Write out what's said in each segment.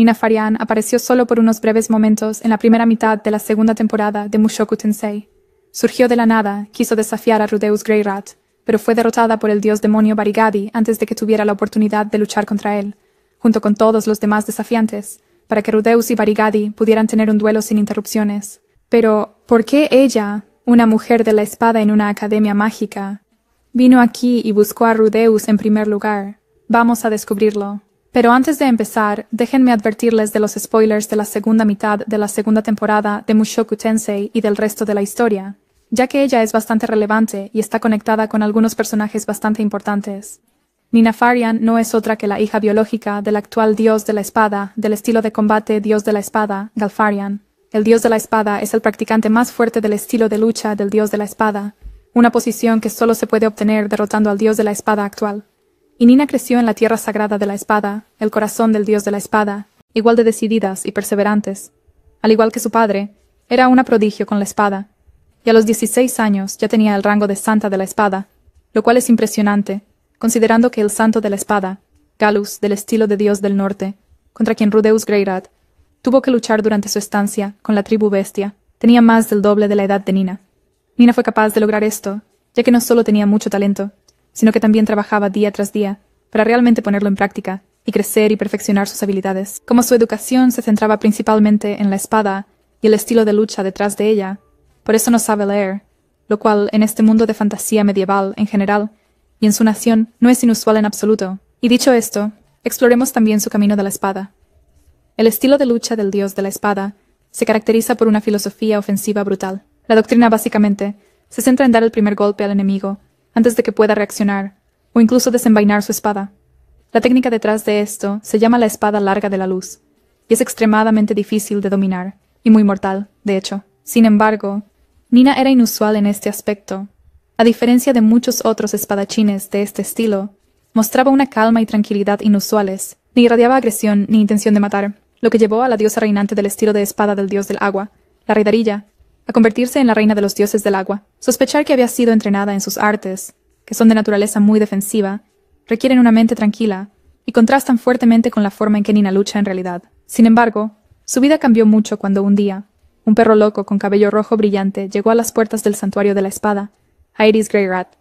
Nina Farian apareció solo por unos breves momentos en la primera mitad de la segunda temporada de Mushoku Tensei. Surgió de la nada, quiso desafiar a Rudeus Greyrat, pero fue derrotada por el dios demonio Barigadi antes de que tuviera la oportunidad de luchar contra él, junto con todos los demás desafiantes, para que Rudeus y Barigadi pudieran tener un duelo sin interrupciones. Pero, ¿por qué ella, una mujer de la espada en una academia mágica, vino aquí y buscó a Rudeus en primer lugar? Vamos a descubrirlo. Pero antes de empezar, déjenme advertirles de los spoilers de la segunda mitad de la segunda temporada de Mushoku Tensei y del resto de la historia, ya que ella es bastante relevante y está conectada con algunos personajes bastante importantes. Nina Farian no es otra que la hija biológica del actual dios de la espada, del estilo de combate dios de la espada, Galfarian. El dios de la espada es el practicante más fuerte del estilo de lucha del dios de la espada, una posición que solo se puede obtener derrotando al dios de la espada actual. Y Nina creció en la tierra sagrada de la espada, el corazón del dios de la espada, igual de decididas y perseverantes. Al igual que su padre, era una prodigio con la espada. Y a los 16 años ya tenía el rango de santa de la espada, lo cual es impresionante, considerando que el santo de la espada, Galus del estilo de dios del norte, contra quien Rudeus Greirat, tuvo que luchar durante su estancia con la tribu bestia, tenía más del doble de la edad de Nina. Nina fue capaz de lograr esto, ya que no solo tenía mucho talento, sino que también trabajaba día tras día para realmente ponerlo en práctica y crecer y perfeccionar sus habilidades. Como su educación se centraba principalmente en la espada y el estilo de lucha detrás de ella, por eso no sabe leer, lo cual en este mundo de fantasía medieval en general y en su nación no es inusual en absoluto. Y dicho esto, exploremos también su camino de la espada. El estilo de lucha del dios de la espada se caracteriza por una filosofía ofensiva brutal. La doctrina básicamente se centra en dar el primer golpe al enemigo antes de que pueda reaccionar, o incluso desenvainar su espada. La técnica detrás de esto se llama la espada larga de la luz, y es extremadamente difícil de dominar, y muy mortal, de hecho. Sin embargo, Nina era inusual en este aspecto. A diferencia de muchos otros espadachines de este estilo, mostraba una calma y tranquilidad inusuales, ni irradiaba agresión ni intención de matar, lo que llevó a la diosa reinante del estilo de espada del dios del agua, la reidarilla, convertirse en la reina de los dioses del agua. Sospechar que había sido entrenada en sus artes, que son de naturaleza muy defensiva, requieren una mente tranquila y contrastan fuertemente con la forma en que Nina lucha en realidad. Sin embargo, su vida cambió mucho cuando un día, un perro loco con cabello rojo brillante llegó a las puertas del santuario de la espada, Iris Greyrat,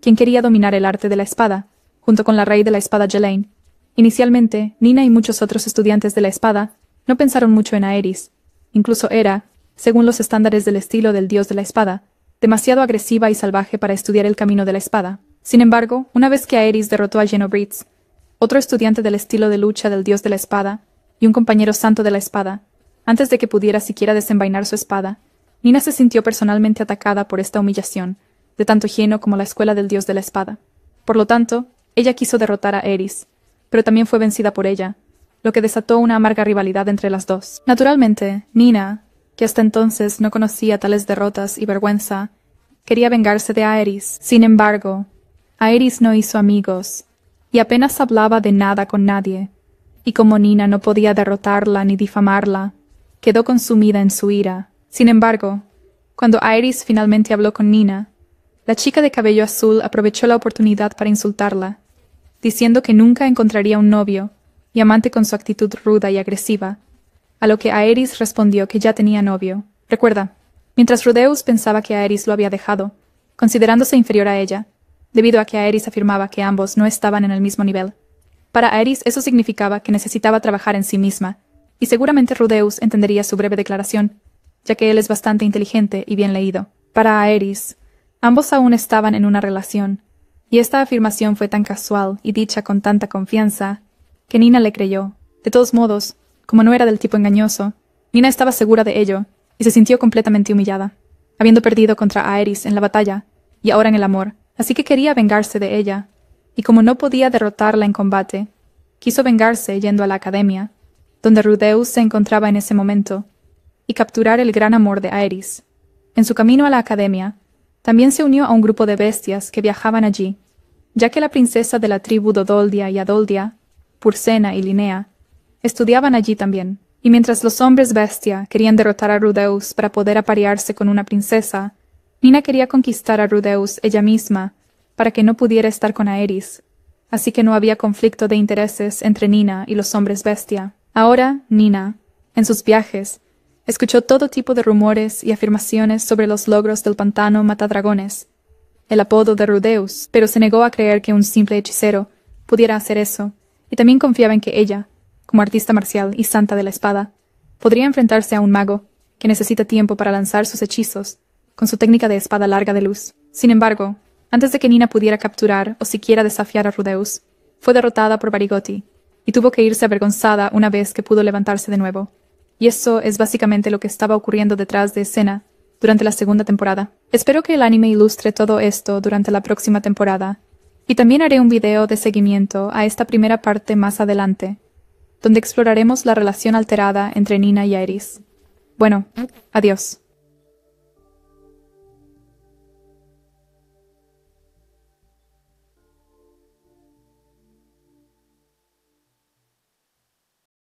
quien quería dominar el arte de la espada, junto con la rey de la espada Jelaine. Inicialmente, Nina y muchos otros estudiantes de la espada no pensaron mucho en Aeris. Incluso era, según los estándares del estilo del dios de la espada, demasiado agresiva y salvaje para estudiar el camino de la espada. Sin embargo, una vez que Aeris derrotó a Britz, otro estudiante del estilo de lucha del dios de la espada, y un compañero santo de la espada, antes de que pudiera siquiera desenvainar su espada, Nina se sintió personalmente atacada por esta humillación, de tanto Geno como la escuela del dios de la espada. Por lo tanto, ella quiso derrotar a Eris, pero también fue vencida por ella, lo que desató una amarga rivalidad entre las dos. Naturalmente, Nina, que hasta entonces no conocía tales derrotas y vergüenza, quería vengarse de Aeris. Sin embargo, Aeris no hizo amigos, y apenas hablaba de nada con nadie, y como Nina no podía derrotarla ni difamarla, quedó consumida en su ira. Sin embargo, cuando Aeris finalmente habló con Nina, la chica de cabello azul aprovechó la oportunidad para insultarla, diciendo que nunca encontraría un novio y amante con su actitud ruda y agresiva, a lo que Aeris respondió que ya tenía novio. Recuerda, mientras Rudeus pensaba que Aeris lo había dejado, considerándose inferior a ella, debido a que Aeris afirmaba que ambos no estaban en el mismo nivel. Para Aeris eso significaba que necesitaba trabajar en sí misma, y seguramente Rudeus entendería su breve declaración, ya que él es bastante inteligente y bien leído. Para Aeris, ambos aún estaban en una relación, y esta afirmación fue tan casual y dicha con tanta confianza, que Nina le creyó. De todos modos, como no era del tipo engañoso, Nina estaba segura de ello y se sintió completamente humillada, habiendo perdido contra Aeris en la batalla y ahora en el amor, así que quería vengarse de ella, y como no podía derrotarla en combate, quiso vengarse yendo a la academia, donde Rudeus se encontraba en ese momento, y capturar el gran amor de Aeris. En su camino a la academia, también se unió a un grupo de bestias que viajaban allí, ya que la princesa de la tribu Dodoldia y Adoldia, Pursena y Linea, estudiaban allí también, y mientras los hombres bestia querían derrotar a Rudeus para poder aparearse con una princesa, Nina quería conquistar a Rudeus ella misma, para que no pudiera estar con Aeris, así que no había conflicto de intereses entre Nina y los hombres bestia. Ahora, Nina, en sus viajes, escuchó todo tipo de rumores y afirmaciones sobre los logros del pantano Matadragones, el apodo de Rudeus, pero se negó a creer que un simple hechicero pudiera hacer eso, y también confiaba en que ella, como artista marcial y santa de la espada, podría enfrentarse a un mago, que necesita tiempo para lanzar sus hechizos, con su técnica de espada larga de luz. Sin embargo, antes de que Nina pudiera capturar o siquiera desafiar a Rudeus, fue derrotada por Barigotti, y tuvo que irse avergonzada una vez que pudo levantarse de nuevo. Y eso es básicamente lo que estaba ocurriendo detrás de escena durante la segunda temporada. Espero que el anime ilustre todo esto durante la próxima temporada, y también haré un video de seguimiento a esta primera parte más adelante, donde exploraremos la relación alterada entre Nina y Iris. Bueno, adiós.